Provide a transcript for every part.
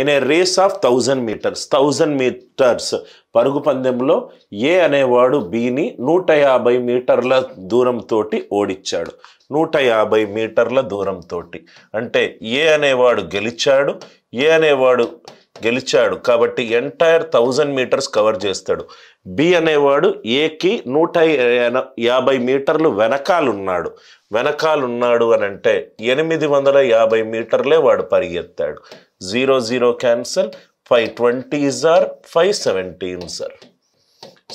in a race of thousand metres thousand metres పరుగు పందెంలో ఏ అనేవాడు బీని నూట యాభై మీటర్ల దూరంతో ఓడిచ్చాడు నూట యాభై మీటర్ల దూరంతో అంటే ఏ అనేవాడు గెలిచాడు ఏ అనేవాడు గెలిచాడు కాబట్టి ఎంటైర్ థౌజండ్ మీటర్స్ కవర్ చేస్తాడు బి అనేవాడు ఏకి నూట యాభై మీటర్లు వెనకాలున్నాడు వెనకాలున్నాడు అని అంటే ఎనిమిది వందల యాభై మీటర్లే వాడు పరిగెత్తాడు zero zero cancel five twenty sir five seventeen sir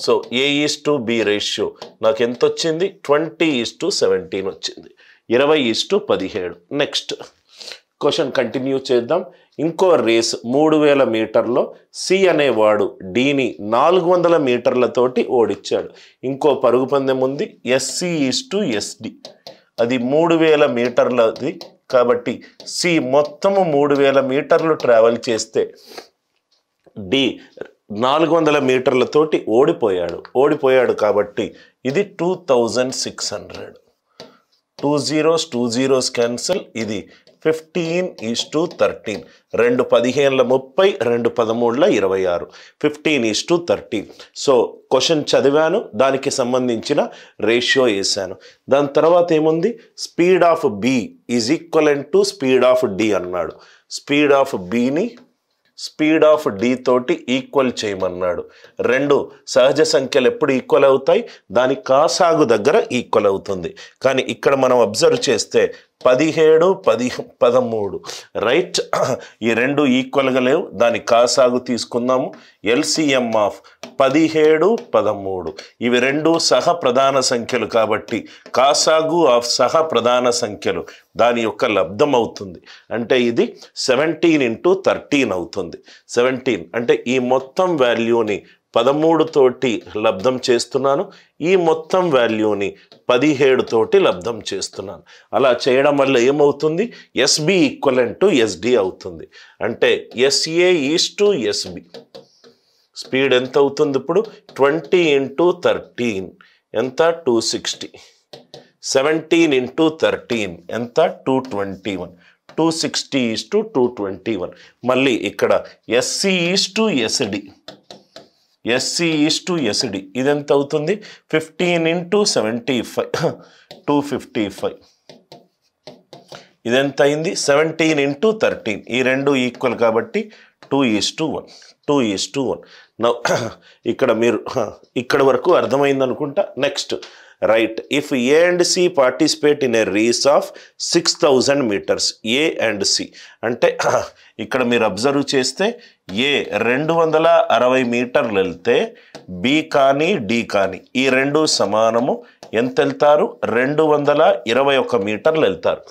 so A is to B ratio నాకు ఎంత వచ్చింది ట్వంటీ ఈస్ టు సెవెంటీన్ వచ్చింది ఇరవై ఈస్ టు పదిహేడు నెక్స్ట్ క్వశ్చన్ కంటిన్యూ చేద్దాం ఇంకో రేస్ మూడు వేల మీటర్లో సి అనేవాడు డీని నాలుగు వందల మీటర్లతోటి ఓడిచ్చాడు ఇంకో పరుగు పందెం ఉంది ఎస్సి ఈస్ టు ఎస్డి అది మూడు వేల మీటర్లది కాబట్టి సి మొత్తము మూడు వేల మీటర్లు ట్రావెల్ చేస్తే డి నాలుగు వందల మీటర్లతోటి ఓడిపోయాడు ఓడిపోయాడు కాబట్టి ఇది two thousand six hundred two zeros two zeros cancel ఇది ఫిఫ్టీన్ ఈజ్ టు థర్టీన్ రెండు పదిహేనుల ముప్పై రెండు పదమూడుల ఇరవై ఆరు fifteen is to thirteen so question చదివాను దానికి సంబంధించిన రేషియో వేసాను దాని తర్వాత ఏముంది speed of B is equal to speed of D అన్నాడు స్పీడ్ ఆఫ్ బిని స్పీడ్ ఆఫ్ డి తోటి ఈక్వల్ చేయమన్నాడు రెండు సహజ సంఖ్యలు ఎప్పుడు ఈక్వల్ అవుతాయి దాని కాసాగు దగ్గర ఈక్వల్ అవుతుంది కానీ ఇక్కడ మనం అబ్జర్వ్ చేస్తే పదిహేడు పది పదమూడు రైట్ ఈ రెండు ఈక్వల్గా లేవు దాని కాసాగు తీసుకుందాము ఎల్సిఎం ఆఫ్ పదిహేడు పదమూడు ఇవి రెండు సహ ప్రధాన సంఖ్యలు కాబట్టి కాసాగు ఆఫ్ సహ ప్రధాన సంఖ్యలు దాని యొక్క లబ్ధం అవుతుంది అంటే ఇది సెవెంటీన్ ఇంటూ థర్టీన్ అవుతుంది సెవెంటీన్ అంటే ఈ మొత్తం వాల్యూని పదమూడు తోటి లబ్ధం చేస్తున్నాను ఈ మొత్తం వాల్యూని తోటి లబ్ధం చేస్తున్నాను అలా చేయడం వల్ల ఏమవుతుంది ఎస్బి ఈక్వలెంట్ టు ఎస్డి అవుతుంది అంటే SA is to SB speed ఎంత అవుతుంది ఇప్పుడు ట్వంటీ ఇంటూ థర్టీన్ ఎంత two sixty seventeen into thirteen ఎంత two twenty one two sixty is to two twenty one మళ్ళీ ఇక్కడ SC is to SD SC is to SD ఇది ఎంత అవుతుంది fifteen into seventy five two fifty five ఇదెంత అయింది seventeen into thirteen ఈ రెండు ఈక్వల్ కాబట్టి two is to one two is to one ఇక్కడ మీరు ఇక్కడ వరకు అర్థమైంది అనుకుంటా next right if A and C participate in a race of six thousand metres A and C అంటే ఇక్కడ మీరు అబ్జర్వ్ చేస్తే ఏ రెండు వందల అరవై మీటర్లు వెళ్తే బి కానీ డి కానీ ఈ రెండు సమానము ఎంత వెళ్తారు రెండు వందల ఇరవై ఒక మీటర్లు వెళ్తారు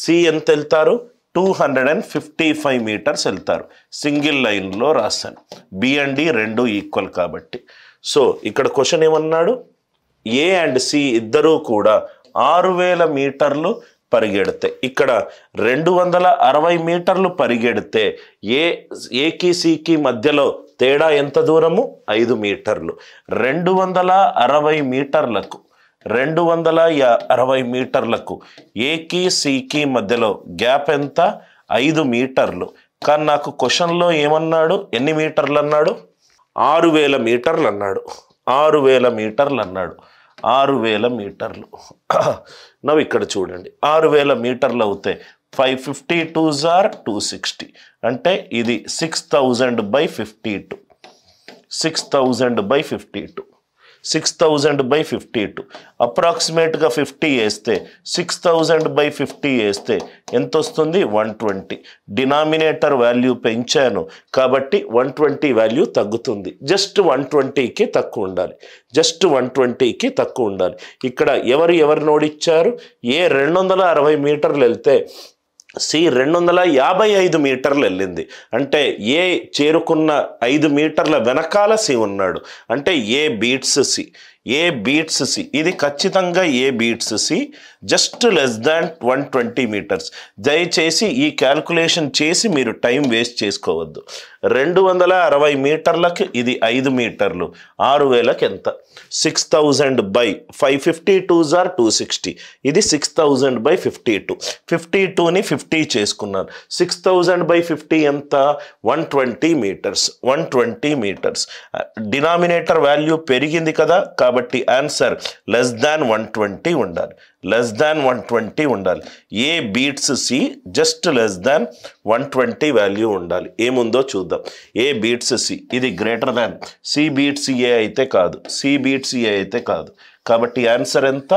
సి ఎంత వెళ్తారు two hundred and fifty five metres వెళ్తారు సింగిల్ లైన్లో రాశాను బి అండ్ డి రెండు ఈక్వల్ కాబట్టి సో ఇక్కడ క్వశ్చన్ ఏమన్నాడు ఏ అండ్ సి ఇద్దరూ కూడా ఆరు వేల మీటర్లు పరిగెడితే ఇక్కడ రెండు వందల అరవై మీటర్లు పరిగెడితే ఏ ఏకి సికి మధ్యలో తేడా ఎంత దూరము ఐదు మీటర్లు రెండు వందల అరవై మీటర్లకు రెండు వందల అరవై మీటర్లకు ఏకి సికి మధ్యలో గ్యాప్ ఎంత ఐదు మీటర్లు కానీ నాకు క్వశ్చన్లో ఏమన్నాడు ఎన్ని మీటర్లు అన్నాడు ఆరు వేల మీటర్లు అన్నాడు ఆరు వేల మీటర్లు అన్నాడు ఆరు వేల మీటర్లు నవ్వు ఇక్కడ చూడండి ఆరు వేల మీటర్లు అవుతాయి five fifty two are two sixty అంటే ఇది six thousand by fifty two six thousand by fifty two six thousand by fifty two అప్రాక్సిమేట్గా ఫిఫ్టీ వేస్తే సిక్స్ థౌజండ్ బై ఫిఫ్టీ వేస్తే ఎంత వస్తుంది వన్ ట్వంటీ డినామినేటర్ వాల్యూ పెంచాను కాబట్టి వన్ ట్వంటీ వాల్యూ తగ్గుతుంది జస్ట్ వన్ ట్వంటీకి తక్కువ ఉండాలి జస్ట్ వన్ ట్వంటీకి తక్కువ ఉండాలి ఇక్కడ ఎవరు ఎవరు నోడిచ్చారు ఏ రెండు వందల అరవై మీటర్లు వెళ్తే సి రెండు వందల యాభై ఐదు మీటర్లు వెళ్ళింది అంటే ఏ చేరుకున్న ఐదు మీటర్ల వెనకాల సి ఉన్నాడు అంటే A beats C A beats C ఇది ఖచ్చితంగా A beats C just less than one twenty metres దయచేసి ఈ క్యాల్కులేషన్ చేసి మీరు టైం వేస్ట్ చేసుకోవద్దు రెండు వందల అరవై మీటర్లకు ఇది ఐదు మీటర్లు ఆరు వేలకు ఎంత six thousand by five fifty twos are two sixty ఇది six thousand by fifty two fifty టూని ఫిఫ్టీ చేసుకున్నాను సిక్స్ థౌజండ్ బై ఫిఫ్టీ ఎంత one twenty metres one twenty metres denominator value పెరిగింది కదా కాబట్టి కాబట్టి answer less than one twenty ఉండాలి less than one twenty ఉండాలి A beats C just less than one twenty value ఉండాలి ఏముందో చూద్దాం ఏ బీట్స్ సి ఇది greater than C beats A అయితే కాదు సి బీట్స్ ఏ అయితే కాదు కాబట్టి ఆన్సర్ ఎంత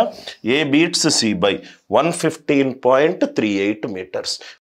A beats C by one fifteen point three eight metres